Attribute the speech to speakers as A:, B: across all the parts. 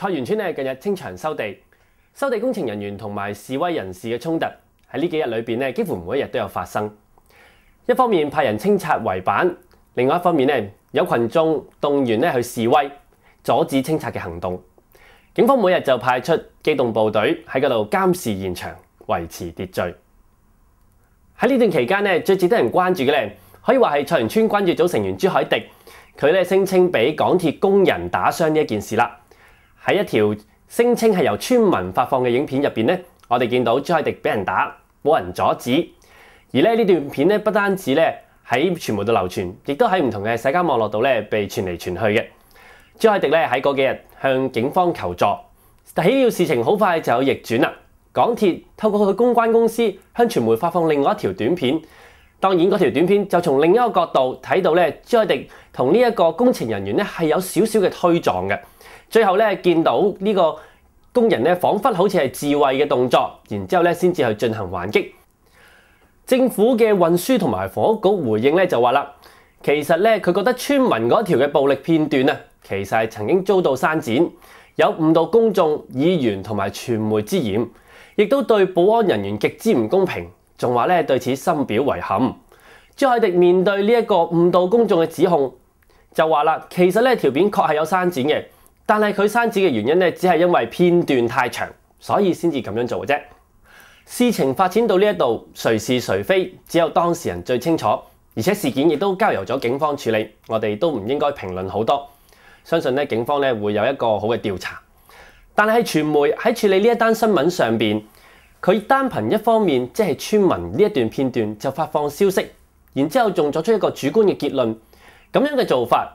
A: 蔡园村咧，近日清場收地，收地工程人員同埋示威人士嘅衝突喺呢幾日裏边咧，幾乎每一日都有發生。一方面派人清拆圍板，另外一方面咧有群眾動員咧去示威，阻止清拆嘅行動。警方每日就派出機動部隊喺嗰度監視現場，維持秩序。喺呢段期間咧，最值得人關注嘅咧，可以話係蔡园村關注組成員朱海迪，佢咧聲稱俾港鐵工人打傷呢一件事啦。喺一條聲稱係由村民發放嘅影片入邊咧，我哋見到朱海迪俾人打，冇人阻止。而咧呢段片咧，不單止咧喺傳媒度流傳，亦都喺唔同嘅社交網絡度咧被傳嚟傳去嘅。朱海迪咧喺嗰幾日向警方求助，但起要事情好快就有逆轉啦。港鐵透過佢嘅公關公司向傳媒發放另外一條短片，當然嗰條短片就從另一個角度睇到咧，朱海迪同呢一個工程人員咧係有少少嘅推撞嘅。最後咧，見到呢個工人咧，彷彿好似係自慰嘅動作，然之後咧先至去進行還擊。政府嘅運輸同埋房屋局回應咧，就話啦，其實咧佢覺得村民嗰條嘅暴力片段啊，其實係曾經遭到刪剪，有誤導公眾、議員同埋傳媒之嫌，亦都對保安人員極之唔公平，仲話咧對此深表遺憾。張海迪面對呢一個誤導公眾嘅指控，就話啦，其實咧條片確係有刪剪嘅。但系佢刪字嘅原因咧，只係因為片段太長，所以先至咁樣做嘅啫。事情發展到呢一度，誰是誰非，只有當事人最清楚。而且事件亦都交由咗警方處理，我哋都唔應該評論好多。相信咧，警方咧會有一個好嘅調查。但係喺傳媒喺處理呢一單新聞上面，佢單憑一方面即係村民呢一段片段就發放消息，然之後仲作出一個主觀嘅結論，咁樣嘅做法。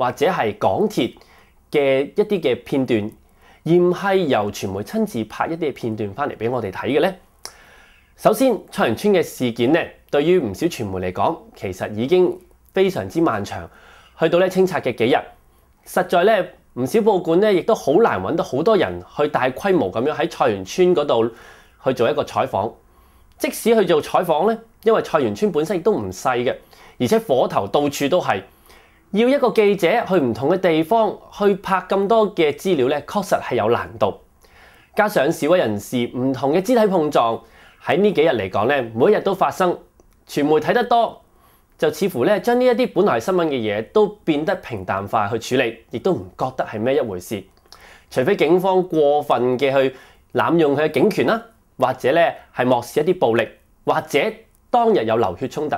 A: 或者係港鐵嘅一啲嘅片段，而唔係由傳媒親自拍一啲嘅片段翻嚟俾我哋睇嘅呢？首先，菜園村嘅事件咧，對於唔少傳媒嚟講，其實已經非常之漫長，去到咧清拆嘅幾日，實在咧唔少報館咧，亦都好難揾到好多人去大規模咁樣喺菜園村嗰度去做一個採訪。即使去做採訪呢，因為菜園村本身亦都唔細嘅，而且火頭到處都係。要一個記者去唔同嘅地方去拍咁多嘅資料咧，確實係有難度。加上示威人士唔同嘅肢體碰撞，喺呢幾日嚟講咧，每一日都發生。傳媒睇得多，就似乎咧將呢一啲本來新聞嘅嘢都變得平淡化去處理，亦都唔覺得係咩一回事。除非警方過分嘅去濫用佢嘅警權啦，或者咧係漠視一啲暴力，或者當日有流血衝突。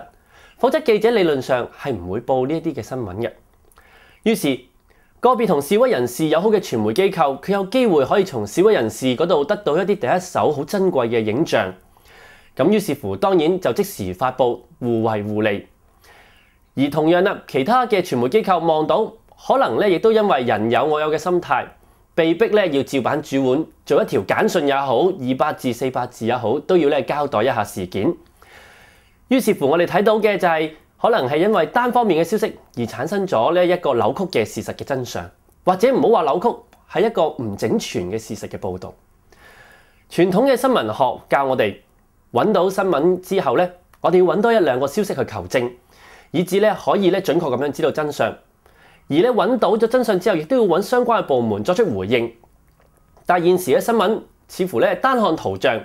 A: 否則，記者理論上係唔會報呢一啲嘅新聞嘅。於是，個別同示威人士友好嘅傳媒機構，佢有機會可以從示威人士嗰度得到一啲第一手好珍貴嘅影像。咁於是乎，當然就即時發布，互惠互利。而同樣啦，其他嘅傳媒機構望到，可能咧亦都因為人有我有嘅心態，被逼咧要照板煮碗，做一條簡訊也好，二百字四百字也好，都要咧交代一下事件。於是乎，我哋睇到嘅就係可能係因為單方面嘅消息而產生咗呢一個扭曲嘅事實嘅真相，或者唔好話扭曲，係一個唔整全嘅事實嘅報導。傳統嘅新聞學教我哋揾到新聞之後咧，我哋要揾多一兩個消息去求證，以至咧可以咧準確咁樣知道真相。而咧揾到咗真相之後，亦都要揾相關嘅部門作出回應。但係現時嘅新聞似乎咧單看圖像。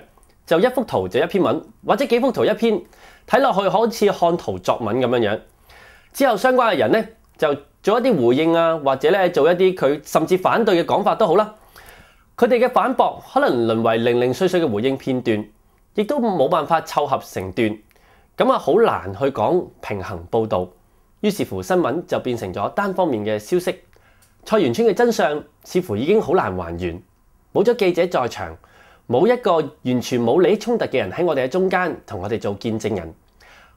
A: 就一幅圖就一篇文，或者幾幅圖一篇，睇落去好似看圖作文咁樣樣。之後相關嘅人咧就做一啲回應啊，或者咧做一啲佢甚至反對嘅講法都好啦。佢哋嘅反駁可能淪為零零碎碎嘅回應片段，亦都冇辦法湊合成段，咁啊好難去講平衡報導。於是乎新聞就變成咗單方面嘅消息。蔡元村嘅真相似乎已經好難還原，冇咗記者在場。冇一個完全冇利益衝突嘅人喺我哋嘅中間同我哋做見證人，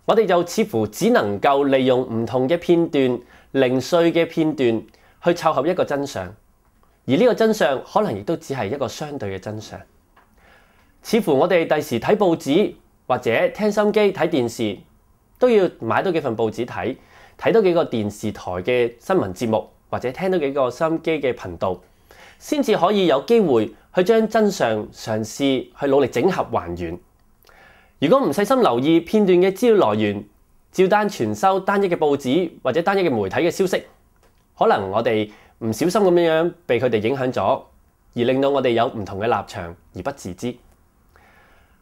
A: 我哋就似乎只能夠利用唔同嘅片段、零碎嘅片段去湊合一個真相，而呢個真相可能亦都只係一個相對嘅真相。似乎我哋第時睇報紙或者聽心机機、睇電視都要買多幾份報紙睇，睇多幾個電視台嘅新聞節目或者聽多幾個心机機嘅頻道。先至可以有機會去將真相嘗試去努力整合還原。如果唔細心留意片段嘅資料來源，照單全收單一嘅報紙或者單一嘅媒體嘅消息，可能我哋唔小心咁樣樣被佢哋影響咗，而令到我哋有唔同嘅立場而不自知。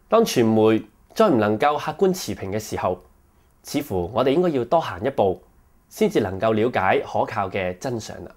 A: 當傳媒再唔能夠客觀持平嘅時候，似乎我哋應該要多行一步，先至能夠了解可靠嘅真相啦。